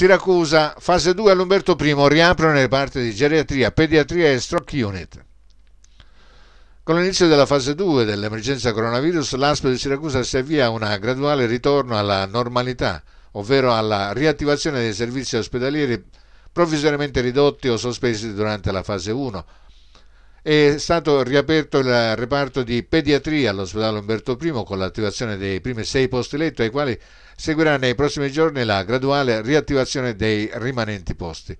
Siracusa, fase 2 all'Umberto I, riaprono le parti di geriatria, pediatria e stroke unit. Con l'inizio della fase 2 dell'emergenza coronavirus, l'ASP di Siracusa si avvia a un graduale ritorno alla normalità, ovvero alla riattivazione dei servizi ospedalieri provvisoriamente ridotti o sospesi durante la fase 1, è stato riaperto il reparto di pediatria all'ospedale Umberto I con l'attivazione dei primi sei posti letto ai quali seguirà nei prossimi giorni la graduale riattivazione dei rimanenti posti.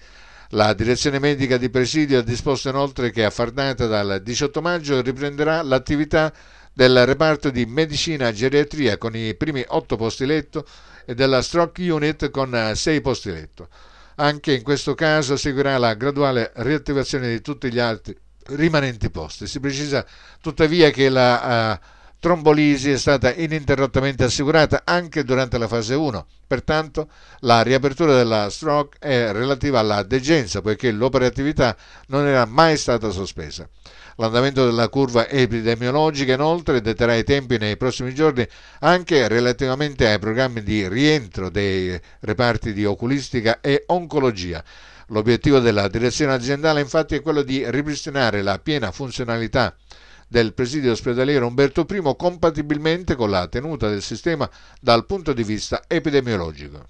La direzione medica di presidio ha disposto inoltre che a far dal 18 maggio riprenderà l'attività del reparto di medicina geriatria con i primi otto posti letto e della stroke unit con sei posti letto. Anche in questo caso seguirà la graduale riattivazione di tutti gli altri rimanenti posti. Si precisa tuttavia che la... Uh, Trombolisi è stata ininterrottamente assicurata anche durante la fase 1, pertanto la riapertura della Stroke è relativa alla degenza poiché l'operatività non era mai stata sospesa. L'andamento della curva epidemiologica inoltre detterà i tempi nei prossimi giorni anche relativamente ai programmi di rientro dei reparti di oculistica e oncologia. L'obiettivo della direzione aziendale infatti è quello di ripristinare la piena funzionalità del presidio ospedaliero Umberto I compatibilmente con la tenuta del sistema dal punto di vista epidemiologico.